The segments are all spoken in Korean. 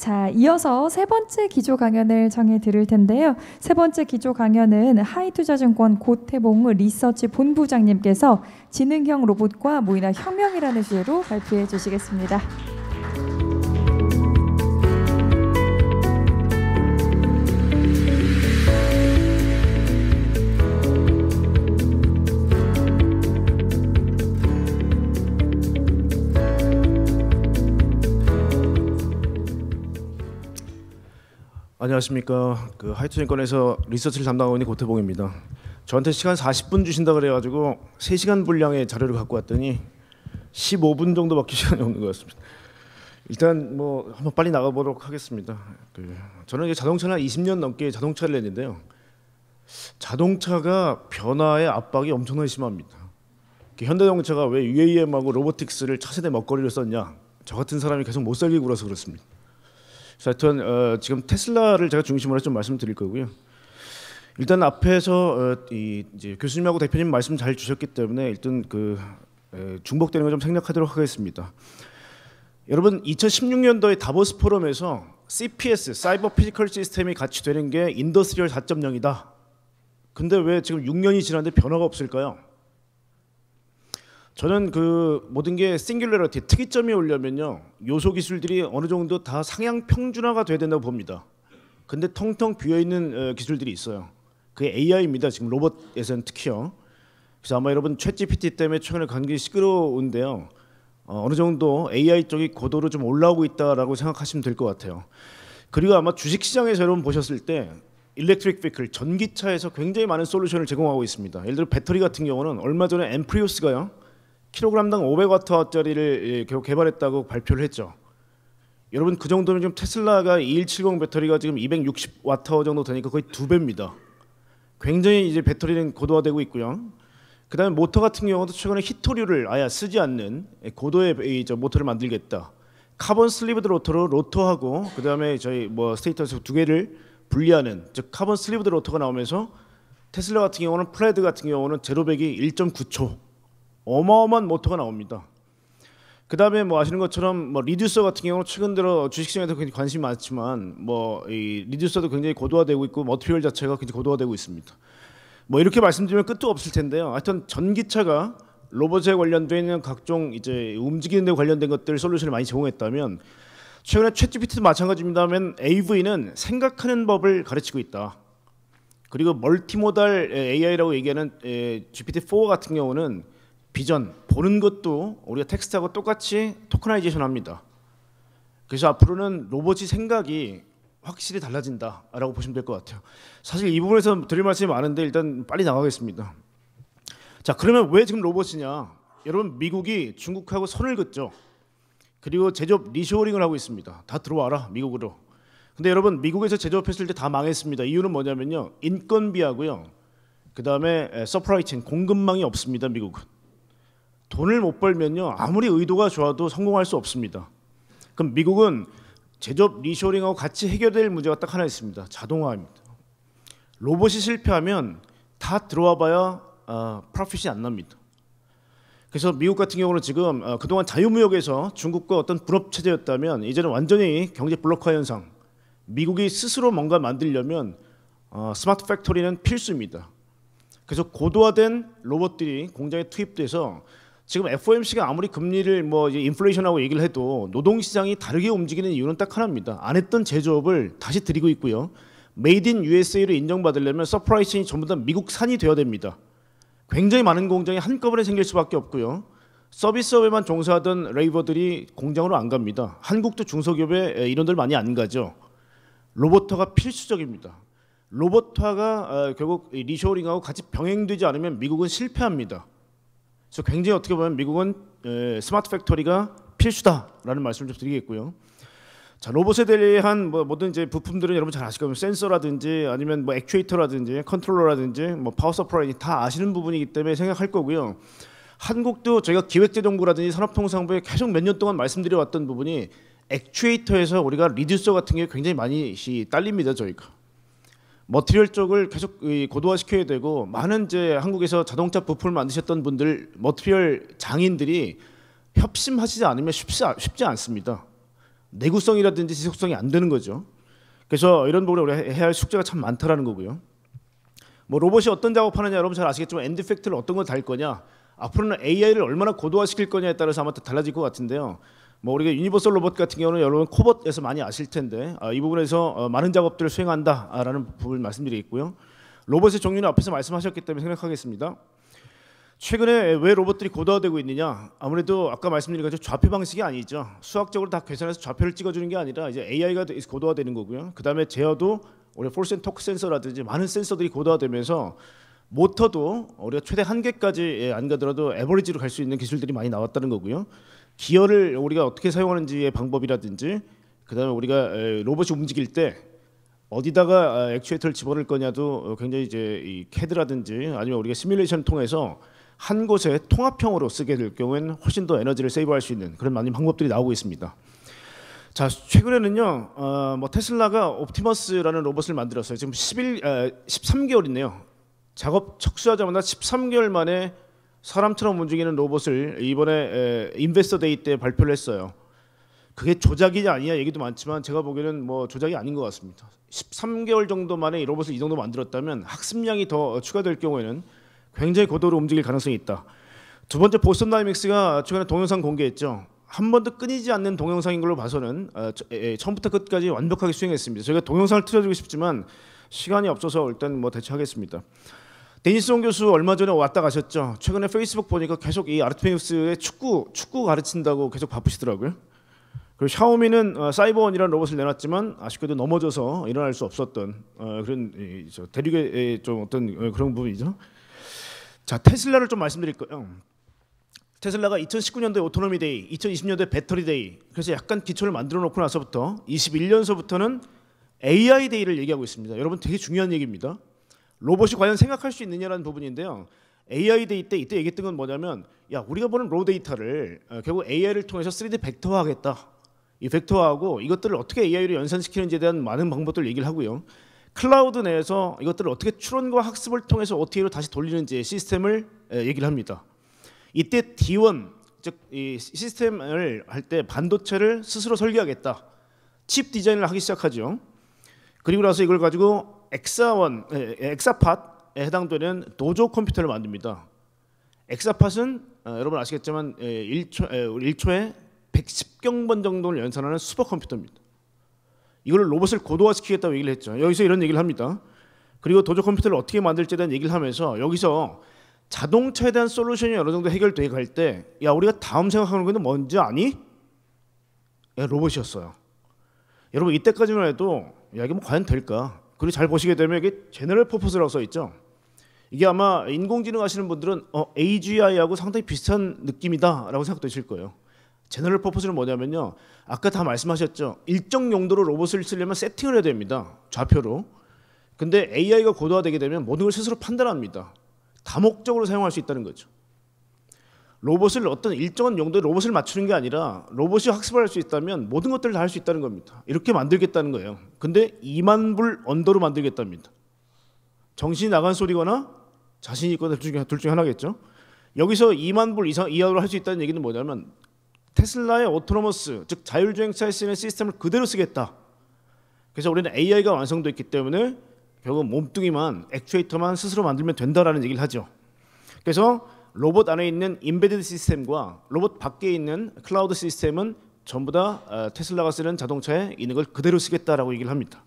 자, 이어서 세 번째 기조 강연을 정해 드릴 텐데요. 세 번째 기조 강연은 하이투자증권 고태봉 리서치 본부장님께서 지능형 로봇과 모이나 혁명이라는 주제로 발표해 주시겠습니다. 안녕하십니까. 그 하이투증권에서 리서치를 담당하고 있는 고태봉입니다. 저한테 시간 40분 주신다 그래가지고 3시간 분량의 자료를 갖고 왔더니 15분 정도밖에 시간이 없는 것 같습니다. 일단 뭐 한번 빨리 나가보도록 하겠습니다. 그 저는 이제 자동차를 20년 넘게 자동차를 했는데요. 자동차가 변화의 압박이 엄청나게 심합니다. 현대자동차가 왜 UAM하고 로보틱스를 차세대 먹거리로 썼냐? 저 같은 사람이 계속 못 살게 굴어서 그렇습니다. 그 하여튼 어, 지금 테슬라를 제가 중심으로 좀 말씀드릴 거고요. 일단 앞에서 어, 이 이제 교수님하고 대표님 말씀 잘 주셨기 때문에 일단 그 에, 중복되는 걸 좀 생략하도록 하겠습니다. 여러분 2016년도에 다보스 포럼에서 CPS 사이버 피지컬 시스템이 같이 되는 게 인더스트리얼 4.0이다. 근데 왜 지금 6년이 지났는데 변화가 없을까요? 저는 그 모든 게 싱귤러리티 특이점이 오려면요 요소 기술들이 어느 정도 다 상향 평준화가 돼야 된다고 봅니다. 근데 텅텅 비어 있는 어, 기술들이 있어요. 그게 AI입니다. 지금 로봇에서는 특히요. 그래서 아마 여러분 챗GPT 때문에 최근에 관계 시끄러운데요. 어, 어느 정도 AI 쪽이 고도로 좀 올라오고 있다라고 생각하시면 될 것 같아요. 그리고 아마 주식시장에서 여러분 보셨을 때 일렉트릭 비클 전기차에서 굉장히 많은 솔루션을 제공하고 있습니다. 예를 들어 배터리 같은 경우는 얼마 전에 엠프리오스가요. 킬로그램당 500와트짜리를 예, 결국 개발했다고 발표를 했죠. 여러분 그 정도면 지금 테슬라가 2170 배터리가 지금 260와트 정도 되니까 거의 두 배입니다. 굉장히 이제 배터리는 고도화되고 있고요. 그다음에 모터 같은 경우도 최근에 히토류를 아예 쓰지 않는 예, 고도의 예, 모터를 만들겠다. 카본 슬리브드 로터로 로터하고 그다음에 저희 뭐스테이터서두 개를 분리하는 즉 카본 슬리브드 로터가 나오면서 테슬라 같은 경우는 플레드 같은 경우는 제로백이 1.9초 어마어마한 모터가 나옵니다. 그 다음에 뭐 아시는 것처럼 뭐 리듀서 같은 경우 최근 들어 주식시장에도 굉장히 관심이 많지만 뭐이 리듀서도 굉장히 고도화되고 있고 머티리얼 자체가 굉장히 고도화되고 있습니다. 뭐 이렇게 말씀드리면 끝도 없을 텐데요. 하여튼 전기차가 로봇에 관련된 각종 이제 움직이는 데 관련된 것들 솔루션을 많이 제공했다면 최근에 챗GPT도 마찬가지입니다만 AV는 생각하는 법을 가르치고 있다. 그리고 멀티모달 AI라고 얘기하는 GPT-4 같은 경우는 비전 보는 것도 우리가 텍스트하고 똑같이 토크나이제이션합니다. 그래서 앞으로는 로봇이 생각이 확실히 달라진다라고 보시면 될 것 같아요. 사실 이 부분에서 드릴 말씀이 많은데 일단 빨리 나가겠습니다. 자 그러면 왜 지금 로봇이냐? 여러분 미국이 중국하고 선을 긋죠. 그리고 제조업 리쇼링을 하고 있습니다. 다 들어와라 미국으로. 근데 여러분 미국에서 제조업했을 때 다 망했습니다. 이유는 뭐냐면요 인건비하고요. 그 다음에 서프라이첸 공급망이 없습니다 미국은. 돈을 못 벌면요 아무리 의도가 좋아도 성공할 수 없습니다. 그럼 미국은 제조업 리쇼링하고 같이 해결될 문제가 딱 하나 있습니다. 자동화입니다. 로봇이 실패하면 다 들어와봐야 어, 프로핏이 안 납니다. 그래서 미국 같은 경우는 지금 어, 그동안 자유무역에서 중국과 어떤 불업 체제였다면 이제는 완전히 경제 블록화 현상. 미국이 스스로 뭔가 만들려면 어, 스마트 팩토리는 필수입니다. 그래서 고도화된 로봇들이 공장에 투입돼서 지금 FOMC가 아무리 금리를 뭐 인플레이션하고 얘기를 해도 노동 시장이 다르게 움직이는 이유는 딱 하나입니다. 안 했던 제조업을 다시 드리고 있고요. 메이드 인 USA로 인정받으려면 서프라이 체인이 전부 다 미국산이 되어야 됩니다. 굉장히 많은 공장이 한꺼번에 생길 수밖에 없고요. 서비스업에만 종사하던 레이버들이 공장으로 안 갑니다. 한국도 중소기업에 이런들 많이 안 가죠. 로봇화가 필수적입니다. 로봇화가 어, 결국 리쇼링하고 같이 병행되지 않으면 미국은 실패합니다. 그래서 굉장히 어떻게 보면 미국은 스마트 팩토리가 필수다라는 말씀을 좀 드리겠고요. 자 로봇에 대한 뭐 모든 이제 부품들은 여러분 잘 아실 겁니다. 센서라든지 아니면 뭐 액추에이터라든지 컨트롤러라든지 뭐 파워 서프라이다 아시는 부분이기 때문에 생각할 거고요. 한국도 저희가 기획재정부라든지 산업통상부에 계속 몇 년 동안 말씀드려 왔던 부분이 액추에이터에서 우리가 리듀서 같은 게 굉장히 많이 딸립니다 저희가. 머티리얼 쪽을 계속 고도화 시켜야 되고 많은 이제 한국에서 자동차 부품을 만드셨던 분들 머티리얼 장인들이 협심하시지 않으면 쉽지, 쉽지 않습니다. 내구성이라든지 지속성이 안 되는 거죠. 그래서 이런 부분에 우리 해야 할 숙제가 참 많다라는 거고요. 뭐 로봇이 어떤 작업하느냐 여러분 잘 아시겠지만 엔드 팩트를 어떤 걸 달 거냐 앞으로는 AI를 얼마나 고도화시킬 거냐에 따라서 아마 달라질 것 같은데요. 뭐 우리가 유니버설 로봇 같은 경우는 여러분 코봇에서 많이 아실 텐데 아, 이 부분에서 어, 많은 작업들을 수행한다라는 부분 을 말씀드리겠고요. 로봇의 종류는 앞에서 말씀하셨기 때문에 생각하겠습니다. 최근에 왜 로봇들이 고도화되고 있느냐? 아무래도 아까 말씀드린 것처럼 좌표 방식이 아니죠. 수학적으로 다 계산해서 좌표를 찍어주는 게 아니라 이제 AI가 고도화되는 거고요. 그 다음에 제어도 우리 폴센 토크 센서라든지 많은 센서들이 고도화되면서 모터도 우리가 최대 한 개까지 예, 안 가더라도 에버리지로 갈 수 있는 기술들이 많이 나왔다는 거고요. 기어를 우리가 어떻게 사용하는지의 방법이라든지 그다음에 우리가 로봇이 움직일 때 어디다가 아, 액추에이터를 집어넣을 거냐도 굉장히 이제 이 캐드라든지 아니면 우리가 시뮬레이션 을 통해서 한 곳에 통합형으로 쓰게 될경우엔 훨씬 더 에너지를 세이브할 수 있는 그런 많은 방법들이 나오고 있습니다. 자 최근에는요, 어, 뭐 테슬라가 옵티머스라는 로봇을 만들었어요. 지금 11, 에, 13개월이네요. 작업 척수하자마자 13개월 만에 사람처럼 움직이는 로봇을 이번에 에, 인베스터 데이 때 발표를 했어요. 그게 조작이 아니야 얘기도 많지만 제가 보기에는 뭐 조작이 아닌 것 같습니다. 13개월 정도 만에 이 로봇을 이 정도 만들었다면 학습량이 더 추가될 경우에는 굉장히 고도로 움직일 가능성이 있다. 두 번째 보스턴 다이믹스가 최근에 동영상 공개했죠. 한 번도 끊이지 않는 동영상인 걸로 봐서는 어, 처음부터 끝까지 완벽하게 수행했습니다. 저희가 동영상을 틀어주고 싶지만 시간이 없어서 일단 뭐 대체하겠습니다. 데니스송 교수 얼마 전에 왔다 가셨죠. 최근에 페이스북 보니까 계속 이 아르테미우스의 축구 축구 가르친다고 계속 바쁘시더라고요. 그리고 샤오미는 어, 사이버원이라는 로봇을 내놨지만 아쉽게도 넘어져서 일어날 수 없었던 어, 그런 대륙의 좀 어떤 어, 그런 부분이죠. 자 테슬라를 좀 말씀드릴까요? 테슬라가 2019년도에 오토노미 데이, 2020년도에 배터리 데이. 그래서 약간 기초를 만들어 놓고 나서부터 21년서부터는 AI 데이를 얘기하고 있습니다. 여러분 되게 중요한 얘기입니다. 로봇이 과연 생각할 수 있느냐라는 부분인데요. AI 데이 때 이때 얘기했던 건 뭐냐면 야 우리가 보는 로 데이터를 어, 결국 AI를 통해서 3D 벡터화하겠다. 이 벡터화하고 이것들을 어떻게 AI로 연산시키는지에 대한 많은 방법들 을 얘기를 하고요. 클라우드 내에서 이것들을 어떻게 추론과 학습을 통해서 OTA로 다시 돌리는지 시스템을 얘기를 합니다. 이때 D1 즉 이 시스템을 할 때 반도체를 스스로 설계하겠다. 칩 디자인을 하기 시작하죠. 그리고 나서 이걸 가지고 엑사원, 엑사팟에 해당되는 도조 컴퓨터를 만듭니다. 엑사팟은 어, 여러분 아시겠지만 1초, 1초에 110경번 정도를 연산하는 슈퍼컴퓨터입니다. 이걸 로봇을 고도화시키겠다고 얘기를 했죠. 여기서 이런 얘기를 합니다. 그리고 도조 컴퓨터를 어떻게 만들지에 대한 얘기를 하면서 여기서 자동차에 대한 솔루션이 어느 정도 해결돼 갈때야 우리가 다음 생각하는 건 뭔지 아니? 야, 로봇이었어요. 여러분 이때까지만 해도 야 이게 뭐 과연 될까? 그리고 잘 보시게 되면 이게 제너럴 퍼포스라고 써 있죠. 이게 아마 인공지능 하시는 분들은 어, AGI하고 상당히 비슷한 느낌이다라고 생각되실 거예요. 제너럴 퍼포스는 뭐냐면요. 아까 다 말씀하셨죠. 일정 용도로 로봇을 쓰려면 세팅을 해야 됩니다. 좌표로. 근데 AI가 고도화되게 되면 모든 걸 스스로 판단합니다. 다목적으로 사용할 수 있다는 거죠. 로봇을 어떤 일정한 용도의 로봇을 맞추는 게 아니라 로봇이 학습할 수 있다면 모든 것들을 다 할 수 있다는 겁니다. 이렇게 만들겠다는 거예요. 근데 2만 불 언더로 만들겠답니다. 정신이 나간 소리거나 자신이 있거나 둘 중에, 둘 중에 하나겠죠. 여기서 2만 불 이상 이하로 할 수 있다는 얘기는 뭐냐면 테슬라의 오토노머스 즉 자율주행차에 쓰는 시스템을 그대로 쓰겠다. 그래서 우리는 AI가 완성됐기 때문에 결국 몸뚱이만 액추에이터만 스스로 만들면 된다라는 얘기를 하죠. 그래서 로봇 안에 있는 인베디드 시스템과 로봇 밖에 있는 클라우드 시스템은 전부 다 어, 테슬라가 쓰는 자동차에 있는 걸 그대로 쓰겠다라고 얘기를 합니다.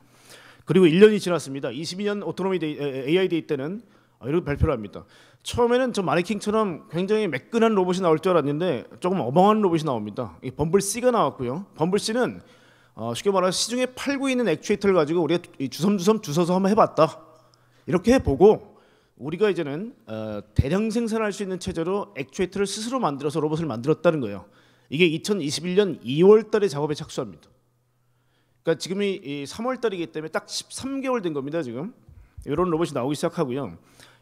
그리고 1년이 지났습니다. 22년 오토노미 데이, AI 데이 때는 어, 이렇게 발표를 합니다. 처음에는 저 마네킹처럼 굉장히 매끈한 로봇이 나올 줄 알았는데 조금 어벙한 로봇이 나옵니다. 범블 C가 나왔고요. 범블 C는 어, 쉽게 말해 시중에 팔고 있는 액추에이터를 가지고 우리가 주섬주섬 주워서 한번 해봤다. 이렇게 해보고 우리가 이제는 어, 대량 생산할 수 있는 체제로 액추에이터를 스스로 만들어서 로봇을 만들었다는 거예요. 이게 2021년 2월 달에 작업에 착수합니다. 그러니까 지금이 3월 달이기 때문에 딱 13개월 된 겁니다, 지금. 이런 로봇이 나오기 시작하고요.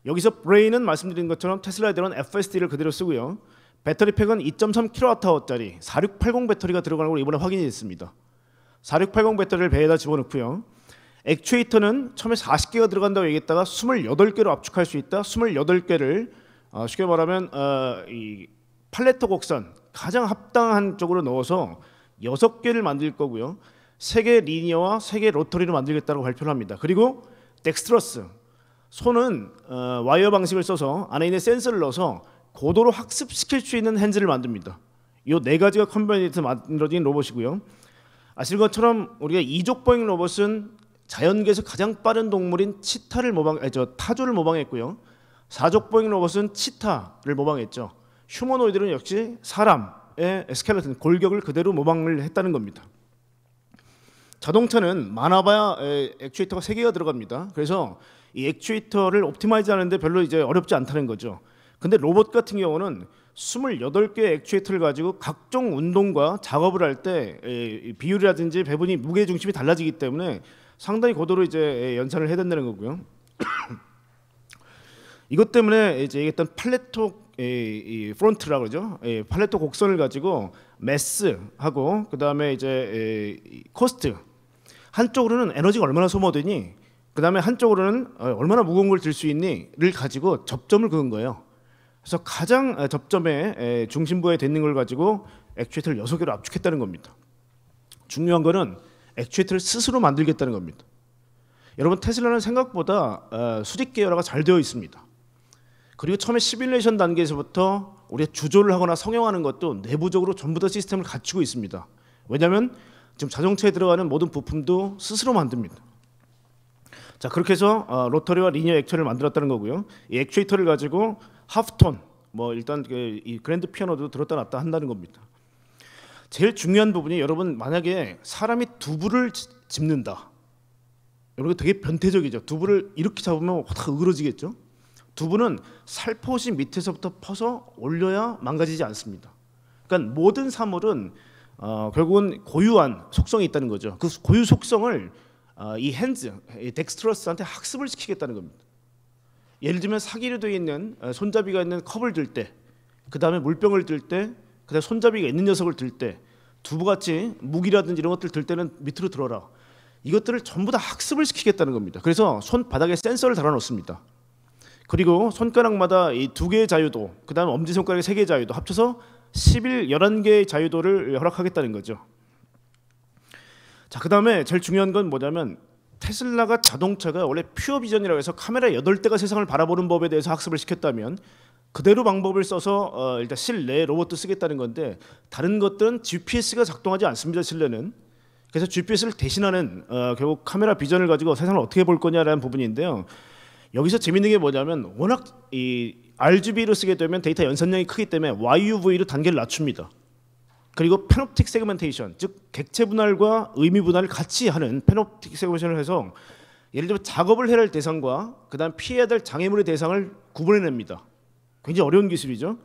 여기서 브레인은 말씀드린 것처럼 테슬라에 들어 FSD를 그대로 쓰고요. 배터리 팩은 2.3kWh짜리 4680 배터리가 들어가는 걸 이번에 확인이 됐습니다. 4680 배터리를 배에다 집어넣고요. 액추에이터는 처음에 40개가 들어간다고 얘기했다가 28개로 압축할 수 있다. 28개를 어, 쉽게 말하면 어, 이 팔레토 곡선 가장 합당한 쪽으로 넣어서 6개를 만들 거고요. 3개 리니어와 3개 로터리로 만들겠다고 발표를 합니다. 그리고 덱스트러스 손은 어, 와이어 방식을 써서 안에 있는 센서를 넣어서 고도로 학습시킬 수 있는 핸즈를 만듭니다. 이네 가지가 컨베이에서 만들어진 로봇이고요. 아실 것처럼 우리가 이족 보잉 로봇은 자연계에서 가장 빠른 동물인 치타를 모방, 아니, 저 타조를 모방했고요. 사족보행 로봇은 치타를 모방했죠. 휴머노이드는 역시 사람의 에 스켈레톤 골격을 그대로 모방을 했다는 겁니다. 자동차는 많아봐야 액추에이터가 세 개가 들어갑니다. 그래서 이 액추에이터를 옵티마이즈 하는데 별로 이제 어렵지 않다는 거죠. 근데 로봇 같은 경우는 28개의 액추에이터를 가지고 각종 운동과 작업을 할 때 비율이라든지 배분이 무게 중심이 달라지기 때문에 상당히 고도로 이제 예, 연산을 해야 된다는 거고요. 이것 때문에 이제 얘기했던 팔레토 이 프론트라고 그러죠. 예, 팔레토 곡선을 가지고 매스하고 그다음에 이제 예, 코스트 한쪽으로는 에너지가 얼마나 소모되니 그다음에 한쪽으로는 어, 얼마나 무거운 걸 들 수 있니를 가지고 접점을 그은 거예요. 그래서 가장 아, 접점의 예, 중심부에 되는 걸 가지고 액추에이터를 6개로 압축했다는 겁니다. 중요한 거는 액추에이터를 스스로 만들겠다는 겁니다. 여러분 테슬라는 생각보다 어, 수직 계열화가 잘 되어 있습니다. 그리고 처음에 시뮬레이션 단계에서부터 우리가 주조를 하거나 성형하는 것도 내부적으로 전부 다 시스템을 갖추고 있습니다. 왜냐하면 지금 자동차에 들어가는 모든 부품도 스스로 만듭니다. 자 그렇게 해서 어, 로터리와 리니어 액터를 만들었다는 거고요. 이 액추에이터를 가지고 하프톤, 뭐 일단 그 이 그랜드 피아노도 들었다 놨다 한다는 겁니다. 제일 중요한 부분이 여러분 만약에 사람이 두부를 집는다. 여러분 되게 변태적이죠. 두부를 이렇게 잡으면 확 으그러지겠죠. 두부는 살포시 밑에서부터 퍼서 올려야 망가지지 않습니다. 그러니까 모든 사물은 어, 결국은 고유한 속성이 있다는 거죠. 그 고유 속성을 어, 이 핸즈, 이 덱스트러스한테 학습을 시키겠다는 겁니다. 예를 들면 사기로 되어 있는 어, 손잡이가 있는 컵을 들 때, 그 다음에 물병을 들 때, 그다음 손잡이가 있는 녀석을 들 때 두부같이 무기라든지 이런 것들 들 때는 밑으로 들어라. 이것들을 전부 다 학습을 시키겠다는 겁니다. 그래서 손바닥에 센서를 달아놓습니다. 그리고 손가락마다 이 두 개의 자유도, 그다음 엄지 손가락에 세 개의 자유도 합쳐서 11, 11개의 자유도를 허락하겠다는 거죠. 자, 그다음에 제일 중요한 건 뭐냐면 테슬라가 자동차가 원래 퓨어 비전이라고 해서 카메라 8대가 세상을 바라보는 법에 대해서 학습을 시켰다면 그대로 방법을 써서 어, 일단 실내 로봇도 쓰겠다는 건데 다른 것들은 GPS가 작동하지 않습니다. 실내는 그래서 GPS를 대신하는 어, 결국 카메라 비전을 가지고 세상을 어떻게 볼 거냐라는 부분인데요. 여기서 재밌는 게 뭐냐면 워낙 이 RGB로 쓰게 되면 데이터 연산량이 크기 때문에 YUV로 단계를 낮춥니다. 그리고 패놉틱세그먼테이션즉 객체 분할과 의미 분할을 같이 하는 패놉틱세그먼테이션을 해서 예를 들면 작업을 해야 할 대상과 그다음 피해야 될 장애물의 대상을 구분해냅니다. 굉장히 어려운 기술이죠.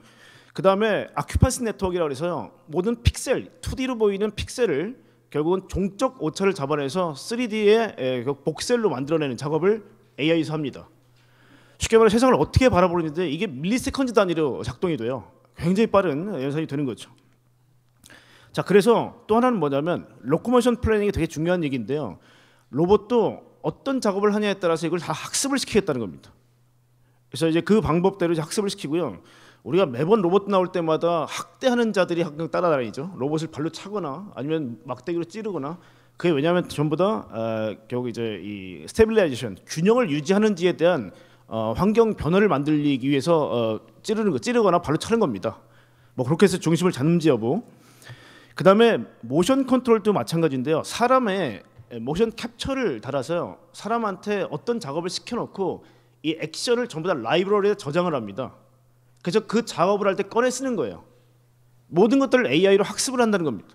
그 다음에 아큐파스 네트워크라고 해서요. 모든 픽셀, 2D로 보이는 픽셀을 결국은 종적 오차를 잡아내서 3D의 예, 그 복셀로 만들어내는 작업을 AI에서 합니다. 쉽게 말해 세상을 어떻게 바라보는지 이게 밀리세컨드 단위로 작동이 돼요. 굉장히 빠른 연산이 되는 거죠. 자, 그래서 또 하나는 뭐냐면 로코모션 플래닝이 되게 중요한 얘기인데요. 로봇도 어떤 작업을 하냐에 따라서 이걸 다 학습을 시키겠다는 겁니다. 그래서 이제 그 방법대로 이제 학습을 시키고요. 우리가 매번 로봇 나올 때마다 학대하는 자들이 항상 따라다니죠. 로봇을 발로 차거나 아니면 막대기로 찌르거나 그게 왜냐하면 전부 다 어, 결국 이제 이 스테빌라이제이션 균형을 유지하는지에 대한 어, 환경 변화를 만들기 위해서 어, 찌르는 거 찌르거나 발로 차는 겁니다. 뭐 그렇게 해서 중심을 잡는지 여부. 그 다음에 모션 컨트롤도 마찬가지인데요. 사람의 모션 캡처를 달아서 요 사람한테 어떤 작업을 시켜놓고 이 액션을 전부 다 라이브러리에 저장을 합니다. 그래서 그 작업을 할 때 꺼내 쓰는 거예요. 모든 것들을 AI로 학습을 한다는 겁니다.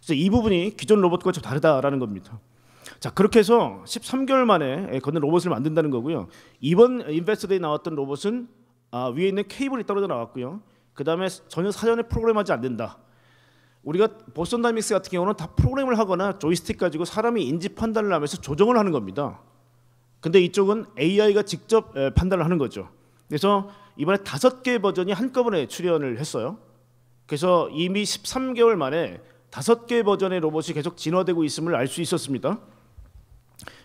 그래서 이 부분이 기존 로봇과 좀 다르다라는 겁니다. 자 그렇게 해서 13개월 만에 예, 걷는 로봇을 만든다는 거고요. 이번 인베스트데이 나왔던 로봇은 아, 위에 있는 케이블이 떨어져 나왔고요. 그 다음에 전혀 사전에 프로그램하지 않는다. 우리가 보스턴 다이믹스 같은 경우는 다 프로그램을 하거나 조이스틱 가지고 사람이 인지 판단을 하면서 조정을 하는 겁니다. 근데 이쪽은 AI가 직접 판단을 하는 거죠. 그래서 이번에 다섯 개 버전이 한꺼번에 출연을 했어요. 그래서 이미 13개월 만에 다섯 개 버전의 로봇이 계속 진화되고 있음을 알 수 있었습니다.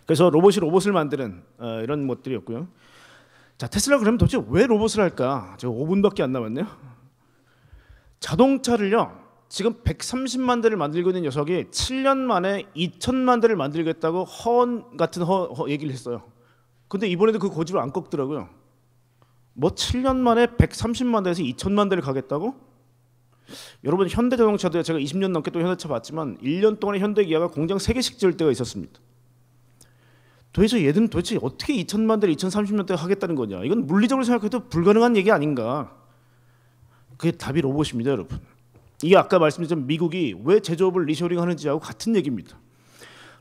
그래서 로봇이 로봇을 만드는 어, 이런 것들이었고요. 자 테슬라 그러면 도대체 왜 로봇을 할까? 제가 5분밖에 안 남았네요. 자동차를요 지금 130만 대를 만들고 있는 녀석이 7년 만에 2천만 대를 만들겠다고 허언 같은 허, 허 얘기를 했어요. 근데 이번에도 그 고집을 안 꺾더라고요. 뭐 7년 만에 130만 대에서 2천만 대를 가겠다고? 여러분 현대자동차도 제가 20년 넘게 또 현대차 봤지만 1년 동안에 현대기아가 공장 3개씩 지을 때가 있었습니다. 도대체 얘들은 도대체 어떻게 2천만 대를 2030년대에 하겠다는 거냐? 이건 물리적으로 생각해도 불가능한 얘기 아닌가? 그게 답이 로봇입니다, 여러분. 이게 아까 말씀드린 렸 미국이 왜 제조업을 리쇼링 하는지하고 같은 얘기입니다.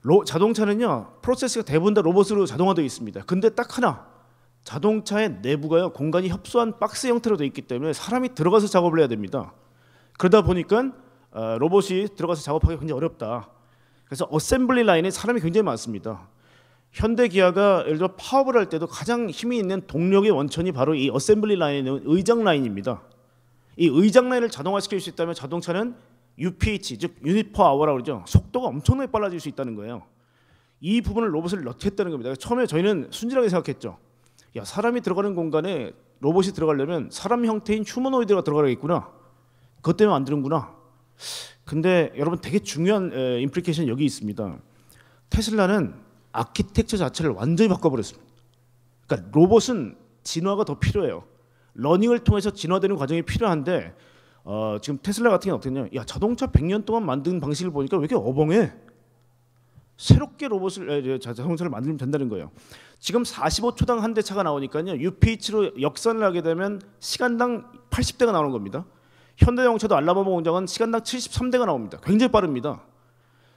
로, 자동차는요 프로세스가 대부분 다 로봇으로 자동화되어 있습니다. 근데 딱 하나 자동차의 내부가요 공간이 협소한 박스 형태로 되어 있기 때문에 사람이 들어가서 작업을 해야 됩니다. 그러다 보니까 어, 로봇이 들어가서 작업하기 굉장히 어렵다. 그래서 어셈블리 라인에 사람이 굉장히 많습니다. 현대 기아가 예를 들어 파업을 할 때도 가장 힘이 있는 동력의 원천이 바로 이 어셈블리 라인의 의장 라인입니다. 이 의장 라인을 자동화시킬 수 있다면 자동차는 UPH 즉 유닛 퍼 아워라고 그러죠. 속도가 엄청나게 빨라질 수 있다는 거예요. 이 부분을 로봇을 넣겠다는 겁니다. 처음에 저희는 순진하게 생각했죠. 야 사람이 들어가는 공간에 로봇이 들어가려면 사람 형태인 휴머노이드가 들어가야겠구나. 그것 때문에 만드는구나. 근데 여러분 되게 중요한 에, 임플리케이션 여기 있습니다. 테슬라는 아키텍처 자체를 완전히 바꿔버렸습니다. 그러니까 로봇은 진화가 더 필요해요. 러닝을 통해서 진화되는 과정이 필요한데 어, 지금 테슬라 같은 게 어떻냐? 야 자동차 100년 동안 만든 방식을 보니까 왜 이렇게 어벙해? 새롭게 로봇을 자동차를 만들면 된다는 거예요. 지금 45초당 한 대차가 나오니까요. UPH로 역선을 하게 되면 시간당 80대가 나오는 겁니다. 현대자동차도 알라바마 공장은 시간당 73대가 나옵니다. 굉장히 빠릅니다.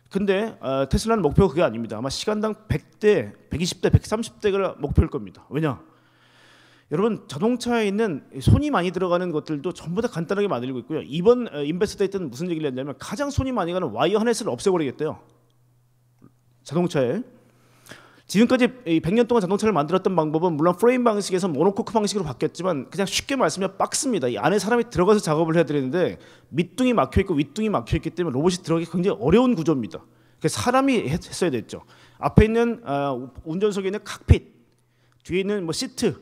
근데 어, 테슬라는 목표가 그게 아닙니다. 아마 시간당 100대, 120대, 130대가 목표일 겁니다. 왜냐? 여러분 자동차에 있는 손이 많이 들어가는 것들도 전부 다 간단하게 만들고 있고요. 이번 인베스트에 어, 때는 무슨 얘기를 했냐면 가장 손이 많이 가는 와이어 하네스를 없애버리겠대요. 자동차에. 지금까지 100년 동안 자동차를 만들었던 방법은 물론 프레임 방식에서 모노코크 방식으로 바뀌었지만 그냥 쉽게 말씀하면 박스입니다. 이 안에 사람이 들어가서 작업을 해야 되는데 밑둥이 막혀 있고 윗둥이 막혀 있기 때문에 로봇이 들어가기 굉장히 어려운 구조입니다. 사람이 했어야 됐죠. 앞에 있는 어, 운전석에 있는 칵핏, 뒤에 있는 뭐 시트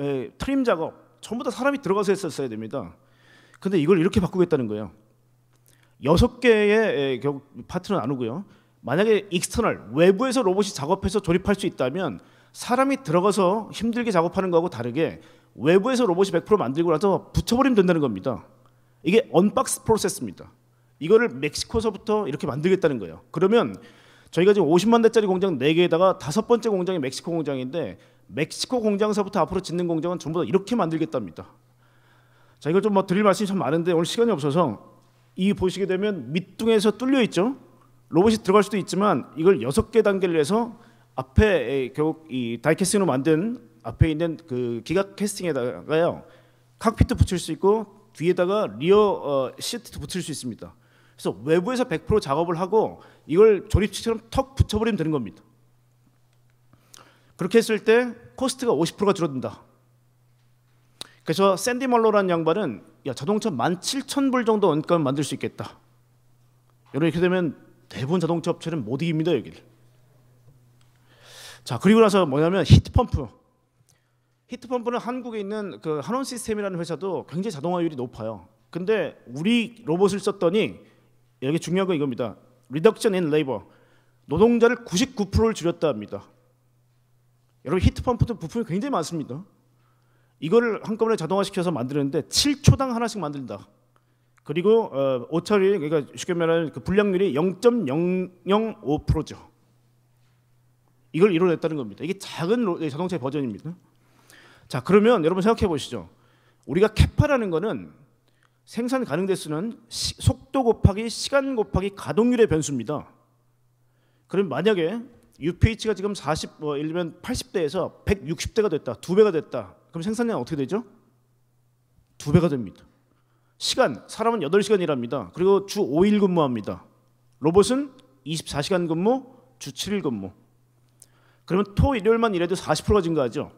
예, 트림 작업 전부 다 사람이 들어가서 했었어야 됩니다. 근데 이걸 이렇게 바꾸겠다는 거예요. 여섯 개의 예, 결국 파트는 나누고요. 만약에 익스터널 외부에서 로봇이 작업해서 조립할 수 있다면 사람이 들어가서 힘들게 작업하는 거하고 다르게 외부에서 로봇이 100% 만들고 나서 붙여버리면 된다는 겁니다. 이게 언박스 프로세스입니다. 이거를 멕시코서부터 이렇게 만들겠다는 거예요. 그러면 저희가 지금 50만 대짜리 공장 4개에다가 다섯 번째 공장이 멕시코 공장인데 멕시코 공장서부터 앞으로 짓는 공장은 전부 다 이렇게 만들겠답니다. 자, 이걸 좀뭐 드릴 말씀이 참 많은데 오늘 시간이 없어서 이 보시게 되면 밑둥에서 뚫려 있죠. 로봇이 들어갈 수도 있지만 이걸 여섯 개 단계를 해서 앞에 결국 이 다이캐스팅으로 만든 앞에 있는 그 기각 캐스팅에다가요 칵피트 붙일 수 있고 뒤에다가 리어 어, 시트도 붙일 수 있습니다. 그래서 외부에서 100% 작업을 하고 이걸 조립식처럼 턱 붙여버리면 되는 겁니다. 그렇게 했을 때 코스트가 50%가 줄어든다. 그래서 샌디 멀로라는 양반은 야 자동차 17,000불 정도 원가면 만들 수 있겠다. 여러분 이렇게 되면 대부분 자동차 업체는 못 이깁니다 여기를. 자 그리고 나서 뭐냐면 히트펌프. 히트펌프는 한국에 있는 그 한원 시스템이라는 회사도 굉장히 자동화율이 높아요. 근데 우리 로봇을 썼더니 여기 중요한 건 이겁니다. 리덕션 인 레이버 노동자를 99%를 줄였다 합니다. 여러분 히트펌프도 부품이 굉장히 많습니다. 이거를 한꺼번에 자동화시켜서 만드는데 7초당 하나씩 만든다. 그리고 어, 오차율 그러니까 쉽게 말하면 그 불량률이 0.005%죠. 이걸 이뤄냈다는 겁니다. 이게 작은 예, 자동차 버전입니다. 자 그러면 여러분 생각해 보시죠. 우리가 캐파라는 거는 생산 가능 대수는 시, 속도 곱하기 시간 곱하기 가동률의 변수입니다. 그럼 만약에 UPH가 지금 40, 뭐 예를 면 80대에서 160대가 됐다. 두 배가 됐다. 그럼 생산량 어떻게 되죠? 두 배가 됩니다. 시간, 사람은 8시간 일합니다. 그리고 주 5일 근무합니다. 로봇은 24시간 근무, 주 7일 근무. 그러면 토, 일요일만 일해도 40%가 증가하죠.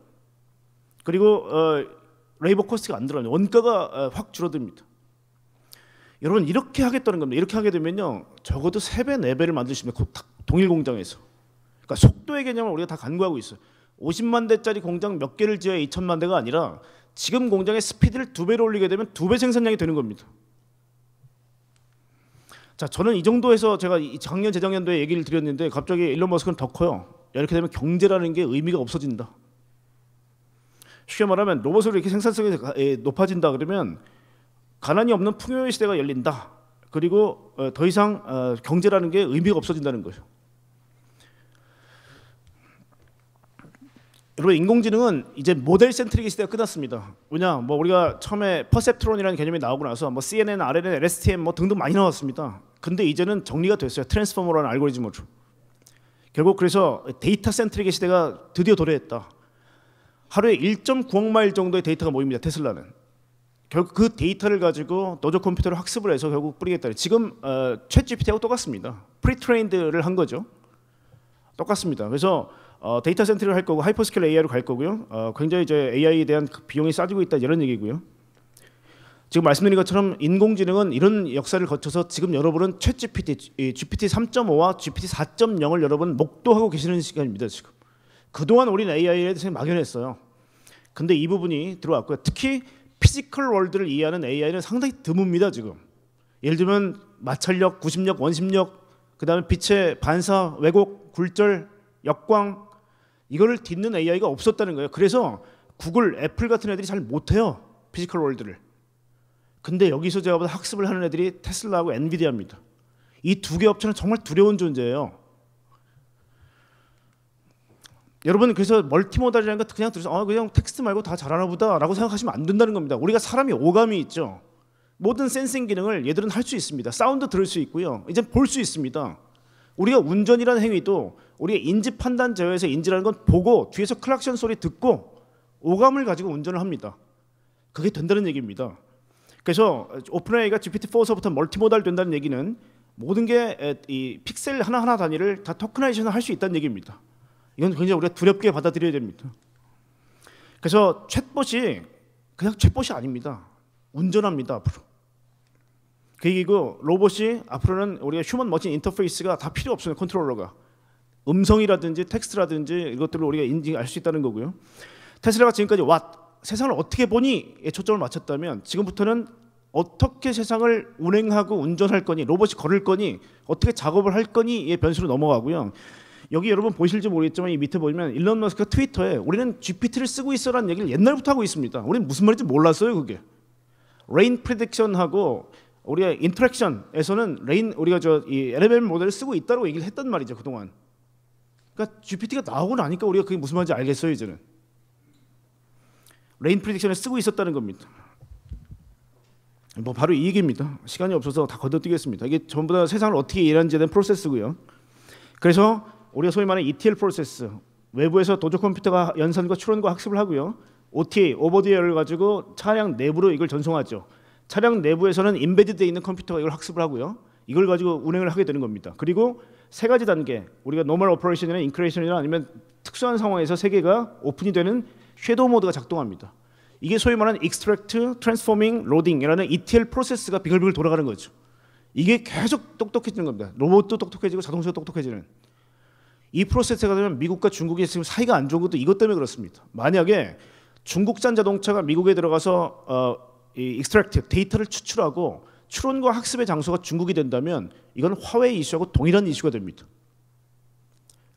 그리고 어, 레이버 코스트가 안 들어가요. 원가가 어, 확 줄어듭니다. 여러분 이렇게 하겠다는 겁니다. 이렇게 하게 되면요. 적어도 3배, 4배를 만드시면습니 그 동일 공장에서. 그러니까 속도의 개념을 우리가 다 간과하고 있어요. 50만 대짜리 공장 몇 개를 지어야 2천만 대가 아니라 지금 공장의 스피드를 두 배로 올리게 되면 두 배 생산량이 되는 겁니다. 자, 저는 이 정도에서 제가 작년 재작년도에 얘기를 드렸는데 갑자기 일론 머스크는 더 커요. 이렇게 되면 경제라는 게 의미가 없어진다. 쉽게 말하면 로봇으로 이렇게 생산성이 높아진다 그러면 가난이 없는 풍요의 시대가 열린다. 그리고 어, 더 이상 어, 경제라는 게 의미가 없어진다는 거죠. 여러분 인공지능은 이제 모델 센트릭 시대가 끝났습니다. 왜냐 뭐 우리가 처음에 퍼셉트론이라는 개념이 나오고 나서 뭐 CNN, RNN, LSTM 뭐 등등 많이 나왔습니다. 근데 이제는 정리가 됐어요. 트랜스포머라는 알고리즘으로. 결국 그래서 데이터 센트릭의 시대가 드디어 도래했다. 하루에 1.9억 마일 정도의 데이터가 모입니다. 테슬라는. 결국 그 데이터를 가지고 노조 컴퓨터를 학습을 해서 결국 뿌리겠다. 지금 어, 챗GPT하고 똑같습니다. 프리트레인드를 한 거죠. 똑같습니다. 그래서 어, 데이터 센터를할 거고 하이퍼스케일 AI로 갈 거고요. 어, 굉장히 이제 AI에 대한 그 비용이 싸지고 있다 이런 얘기고요. 지금 말씀드린 것처럼 인공지능은 이런 역사를 거쳐서 지금 여러분은 챗 GPT, GPT 3.5와 GPT 4.0을 여러분 목도하고 계시는 시간입니다. 지금 그동안 우리는 AI에 대해서 막연했어요. 근데 이 부분이 들어왔고요. 특히 피지컬 월드를 이해하는 AI는 상당히 드뭅니다 지금. 예를 들면 마찰력, 구심력, 원심력, 그다음에 빛의 반사, 왜곡, 굴절, 역광, 이거를 딛는 AI가 없었다는 거예요. 그래서 구글, 애플 같은 애들이 잘 못해요. 피지컬 월드를. 근데 여기서 제가 보다 학습을 하는 애들이 테슬라하고 엔비디아입니다. 이 두 개 업체는 정말 두려운 존재예요. 여러분 그래서 멀티모달이라는 거 그냥 들어서 아 그냥 텍스트 말고 다 잘하나 보다라고 생각하시면 안 된다는 겁니다. 우리가 사람이 오감이 있죠. 모든 센싱 기능을 얘들은 할 수 있습니다. 사운드 들을 수 있고요. 이제 볼 수 있습니다. 우리가 운전이라는 행위도 우리의 인지 판단 제어에서 인지라는 건 보고 뒤에서 클락션 소리 듣고 오감을 가지고 운전을 합니다. 그게 된다는 얘기입니다. 그래서 오픈AI가 GPT-4서부터 멀티모달 된다는 얘기는 모든 게 이 픽셀 하나하나 단위를 다 토크나이션을 할 수 있다는 얘기입니다. 이건 굉장히 우리가 두렵게 받아들여야 됩니다. 그래서 챗봇이 그냥 챗봇이 아닙니다. 운전합니다 앞으로. 그 얘기고 로봇이 앞으로는 우리가 휴먼 머신 인터페이스가 다 필요 없어요 컨트롤러가. 음성이라든지 텍스트라든지 이것들을 우리가 인지할 수 있다는 거고요. 테슬라가 지금까지 와 세상을 어떻게 보니에 초점을 맞췄다면 지금부터는 어떻게 세상을 운행하고 운전할 거니 로봇이 걸을 거니 어떻게 작업을 할 거니의 변수로 넘어가고요. 여기 여러분 보실지 모르겠지만 이 밑에 보면 일론 머스크 트위터에 우리는 GPT를 쓰고 있어라는 얘기를 옛날부터 하고 있습니다. 우리는 무슨 말인지 몰랐어요 그게. 레인 프리딕션하고 우리가 인터랙션에서는 레인 우리가 저이 LLM 모델을 쓰고 있다고 얘기를 했단 말이죠 그동안. 그러니까 GPT가 나오고 나니까 우리가 그게 무슨 말인지 알겠어요 이제는. 레인 프리딕션을 쓰고 있었다는 겁니다. 뭐 바로 이 얘기입니다. 시간이 없어서 다 건너뛰겠습니다. 이게 전부 다 세상을 어떻게 일하는지에 대한 프로세스고요. 그래서 우리가 소위 말하는 ETL 프로세스, 외부에서 도조 컴퓨터가 연산과 추론과 학습을 하고요. OTA, 오버디어를 가지고 차량 내부로 이걸 전송하죠. 차량 내부에서는 인베드되어 있는 컴퓨터가 이걸 학습을 하고요. 이걸 가지고 운행을 하게 되는 겁니다. 그리고 세 가지 단계 우리가 노멀 오퍼레이션이나 인크레이션이나 아니면 특수한 상황에서 세개가 오픈이 되는 섀도우 모드가 작동합니다. 이게 소위 말하는 extract, e t r a n s 이라는 ETL 프로세스가 비글비글 돌아가는 거죠. 이게 계속 똑똑해지는 겁니다. 로봇도 똑똑해지고 자동차도 똑똑해지는. 이 프로세스가 되면 미국과 중국이 지금 사이가 안 좋은 것도 이것 때문에 그렇습니다. 만약에 중국산 자동차가 미국에 들어가서 어, 이 e x t r a 데이터를 추출하고 추론과 학습의 장소가 중국이 된다면 이건 화웨이 이슈하고 동일한 이슈가 됩니다.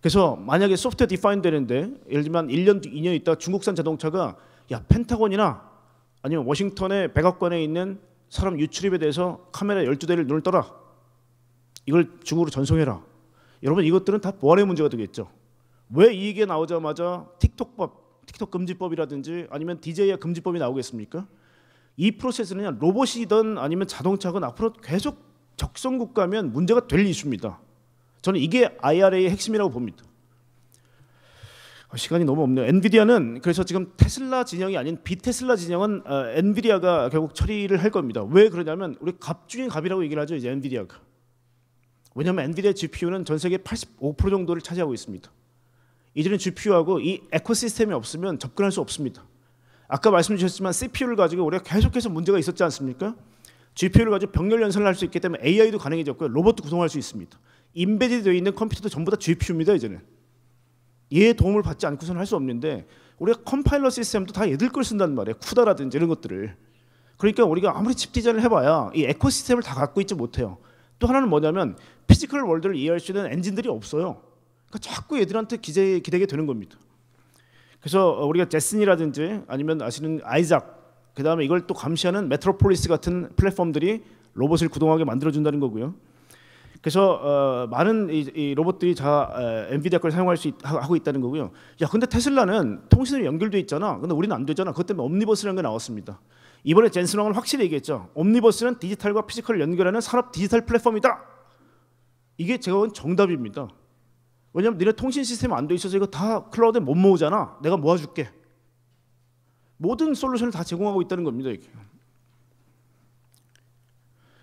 그래서 만약에 소프트웨어 디파인 되는데 예를 들면 1년 2년 있다 중국산 자동차가 야 펜타곤이나 아니면 워싱턴의 백악관에 있는 사람 유출입에 대해서 카메라 12대를 눈을 떠라. 이걸 중국으로 전송해라. 여러분 이것들은 다 보안의 문제가 되겠죠. 왜 이게 나오자마자 틱톡법, 틱톡 금지법이라든지 아니면 DJ야 금지법이 나오겠습니까? 이프로세스는 로봇이든 아니면 자동차건 앞으로 계속 적성국 가면 문제가 될 이슈입니다. 저는 이게 IRA의 핵심이라고 봅니다. 어, 시간이 너무 없네요. 엔비디아는 그래서 지금 테슬라 진영이 아닌 비테슬라 진영은 어, 엔비디아가 결국 처리를 할 겁니다. 왜 그러냐면 우리 갑 중인 갑이라고 얘기를 하죠. 이제 엔비디아가. 왜냐하면 엔비디아 GPU는 전 세계 85% 정도를 차지하고 있습니다. 이제는 GPU하고 이 에코시스템이 없으면 접근할 수 없습니다. 아까 말씀주셨지만 CPU를 가지고 우리가 계속해서 문제가 있었지 않습니까? GPU를 가지고 병렬 연산을 할 수 있기 때문에 AI도 가능해졌고요. 로봇도 구성할 수 있습니다. 인베디드 되어 있는 컴퓨터도 전부 다 GPU입니다. 이제는. 얘의 도움을 받지 않고서는 할 수 없는데 우리가 컴파일러 시스템도 다 얘들 걸 쓴단 말이에요. 쿠다라든지 이런 것들을. 그러니까 우리가 아무리 칩 디자인을 해봐야 이 에코시스템을 다 갖고 있지 못해요. 또 하나는 뭐냐면 피지컬 월드를 이해할 수 있는 엔진들이 없어요. 그러니까 자꾸 얘들한테 기재, 기대게 되는 겁니다. 그래서 어, 우리가 제슨이라든지 아니면 아시는 아이작 그다음에 이걸 또 감시하는 메트로폴리스 같은 플랫폼들이 로봇을 구동하게 만들어준다는 거고요. 그래서 어, 많은 이, 이, 로봇들이 다 엔비디아 걸 사용할 수 있, 하고 있다는 거고요. 야, 근데 테슬라는 통신으로 연결돼 있잖아. 근데 우리는 안 되잖아. 그것 때문에 옴니버스라는 게 나왔습니다. 이번에 젠슨 왕은 확실히 얘기했죠. 옴니버스는 디지털과 피지컬을 연결하는 산업 디지털 플랫폼이다. 이게 제가 본 정답입니다. 왜냐면 니네 통신 시스템 안 돼 있어서 이거 다 클라우드에 못 모으잖아. 내가 모아줄게. 모든 솔루션을 다 제공하고 있다는 겁니다. 이게.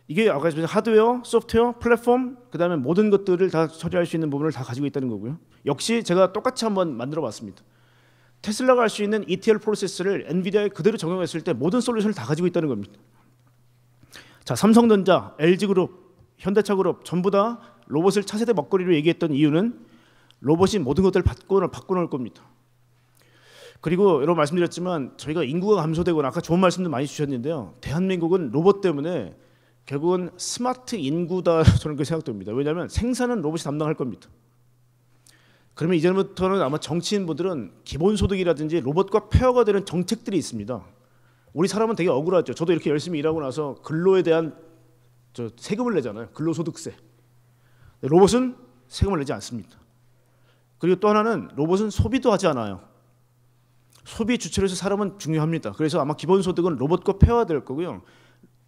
이게 아까 말씀 하드웨어, 소프트웨어, 플랫폼, 그 다음에 모든 것들을 다 처리할 수 있는 부분을 다 가지고 있다는 거고요. 역시 제가 똑같이 한번 만들어봤습니다. 테슬라가 할 수 있는 ETL 프로세스를 엔비디아에 그대로 적용했을 때 모든 솔루션을 다 가지고 있다는 겁니다. 자, 삼성전자, LG그룹, 현대차그룹 전부 다 로봇을 차세대 먹거리로 얘기했던 이유는 로봇이 모든 것들을 바꿔놓을, 바꿔놓을 겁니다. 그리고 여러분 말씀드렸지만 저희가 인구가 감소되거나 아까 좋은 말씀도 많이 주셨는데요. 대한민국은 로봇 때문에 결국은 스마트 인구다 저는 그 생각됩니다. 왜냐하면 생산은 로봇이 담당할 겁니다. 그러면 이제부터는 아마 정치인분들은 기본소득이라든지 로봇과 폐허가 되는 정책들이 있습니다. 우리 사람은 되게 억울하죠. 저도 이렇게 열심히 일하고 나서 근로에 대한 세금을 내잖아요. 근로소득세. 로봇은 세금을 내지 않습니다. 그리고 또 하나는 로봇은 소비도 하지 않아요. 소비 주체로서 사람은 중요합니다. 그래서 아마 기본 소득은 로봇과 폐화될 거고요.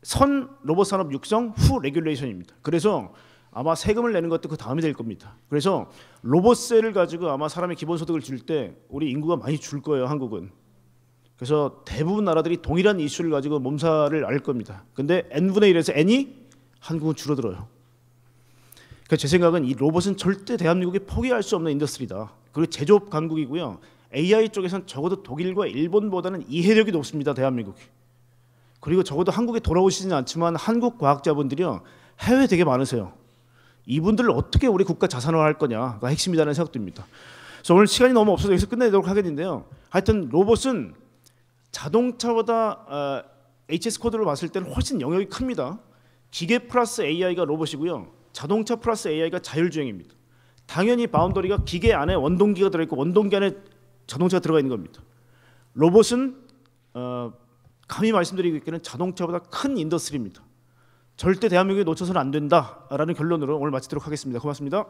선 로봇 산업 육성 후 레귤레이션입니다. 그래서 아마 세금을 내는 것도 그 다음이 될 겁니다. 그래서 로봇세를 가지고 아마 사람의 기본 소득을 줄 때 우리 인구가 많이 줄 거예요, 한국은. 그래서 대부분 나라들이 동일한 이슈를 가지고 몸살을 앓을 겁니다. 근데 n분의 1에서 n이 한국은 줄어들어요. 그러니까 제 생각은 이 로봇은 절대 대한민국이 포기할 수 없는 인더스트리다. 그리고 제조업 강국이고요. AI 쪽에선 적어도 독일과 일본보다는 이해력이 높습니다. 대한민국이. 그리고 적어도 한국에 돌아오시진 않지만 한국 과학자분들이요. 해외 되게 많으세요. 이분들을 어떻게 우리 국가 자산화할 거냐가 핵심이라는 생각도니다 그래서 오늘 시간이 너무 없어서 여기서 끝내도록 하겠는데요. 하여튼 로봇은 자동차보다 어, HS 코드를 봤을 때는 훨씬 영역이 큽니다. 기계 플러스 AI가 로봇이고요. 자동차 플러스 AI가 자율주행입니다. 당연히 바운더리가 기계 안에 원동기가 들어있고 원동기 안에 자동차가 들어가 있는 겁니다. 로봇은 어, 감히 말씀드리고 있는 자동차보다 큰 인더스트리입니다. 절대 대한민국에 놓쳐서는 안 된다라는 결론으로 오늘 마치도록 하겠습니다. 고맙습니다.